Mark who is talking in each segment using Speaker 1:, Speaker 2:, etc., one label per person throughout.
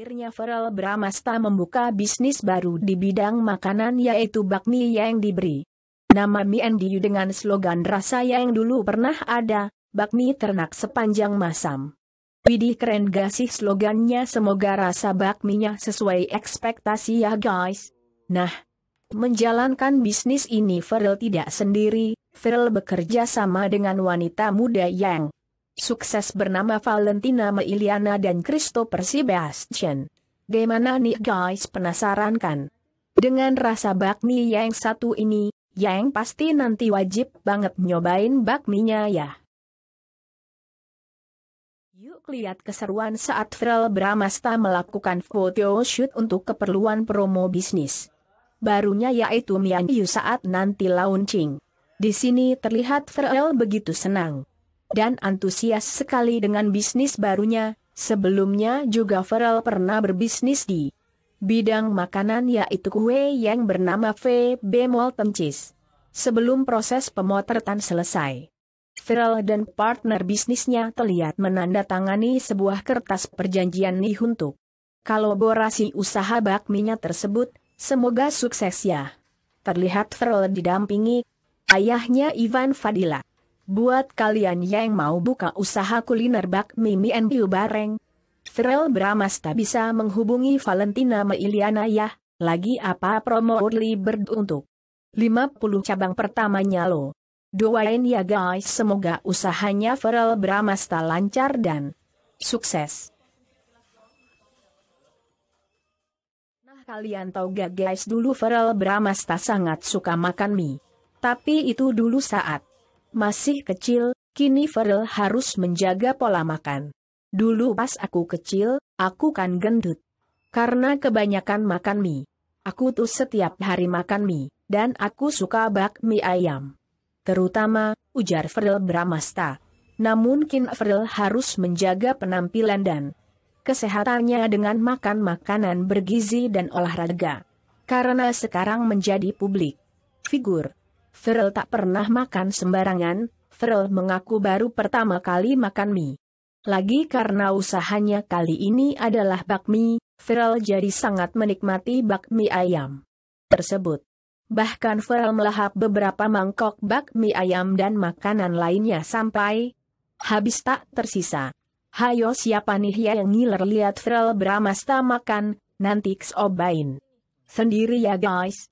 Speaker 1: Akhirnya Feral Bramasta membuka bisnis baru di bidang makanan yaitu bakmi yang diberi nama mie endiu dengan slogan rasa yang dulu pernah ada, bakmi ternak sepanjang masam. Widih keren gak sih slogannya semoga rasa bakminya sesuai ekspektasi ya guys. Nah, menjalankan bisnis ini Ferel tidak sendiri, Ferel bekerja sama dengan wanita muda yang sukses bernama Valentina Meiliana dan Christopher Sebastian. Gimana nih guys penasaran kan? Dengan rasa bakmi yang satu ini, yang pasti nanti wajib banget nyobain bakminya ya. Yuk lihat keseruan saat Vril Bramasta melakukan photoshoot untuk keperluan promo bisnis. Barunya yaitu Mian Yu saat nanti launching. Di sini terlihat Vril begitu senang dan antusias sekali dengan bisnis barunya, sebelumnya juga Farrell pernah berbisnis di bidang makanan yaitu kue yang bernama V. Molten Temcis. Sebelum proses pemotretan selesai, Farrell dan partner bisnisnya terlihat menandatangani sebuah kertas perjanjian nih untuk kolaborasi usaha bakminya tersebut, semoga sukses ya. Terlihat Farrell didampingi ayahnya Ivan Fadila. Buat kalian yang mau buka usaha kuliner bakmi mie and biu bareng, Ferel Bramasta bisa menghubungi Valentina Meiliana ya, lagi apa promo early bird untuk 50 cabang pertamanya lo. Doain ya guys semoga usahanya Ferel Bramasta lancar dan sukses. Nah kalian tau gak guys dulu Ferel Bramasta sangat suka makan mie. Tapi itu dulu saat masih kecil, kini Ferel harus menjaga pola makan. Dulu pas aku kecil, aku kan gendut. Karena kebanyakan makan mie. Aku tuh setiap hari makan mie, dan aku suka bakmi ayam. Terutama, ujar Farel Bramasta. Namun Kin Ferel harus menjaga penampilan dan kesehatannya dengan makan makanan bergizi dan olahraga. Karena sekarang menjadi publik. Figur Ferel tak pernah makan sembarangan, Ferel mengaku baru pertama kali makan mie. Lagi karena usahanya kali ini adalah bakmi, Ferel jadi sangat menikmati bakmi ayam tersebut. Bahkan Ferel melahap beberapa mangkok bakmi ayam dan makanan lainnya sampai habis tak tersisa. Hayo siapa nih yang ngiler lihat Ferel beramasta makan, nanti xobain Sendiri ya guys.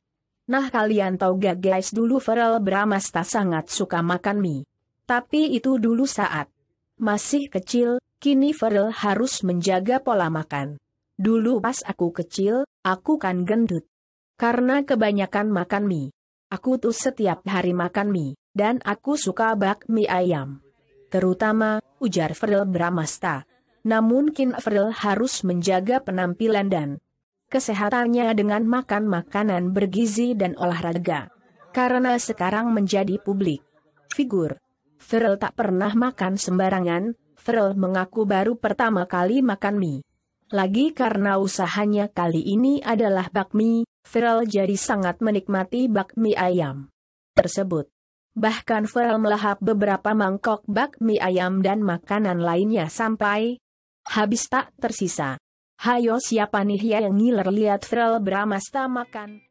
Speaker 1: Nah kalian tahu gak guys dulu Feral Bramasta sangat suka makan mie. Tapi itu dulu saat masih kecil, kini Feral harus menjaga pola makan. Dulu pas aku kecil, aku kan gendut. Karena kebanyakan makan mie. Aku tuh setiap hari makan mie, dan aku suka bakmi ayam. Terutama, ujar Feral Bramasta. Namun kini Feral harus menjaga penampilan dan kesehatannya dengan makan makanan bergizi dan olahraga. Karena sekarang menjadi publik. Figur. Ferel tak pernah makan sembarangan, Ferel mengaku baru pertama kali makan mie. Lagi karena usahanya kali ini adalah bakmi, Ferel jadi sangat menikmati bakmi ayam tersebut. Bahkan Ferel melahap beberapa mangkok bakmi ayam dan makanan lainnya sampai habis tak tersisa. Hayo siapa nih yang ngiler lihat Frel Bramasta makan?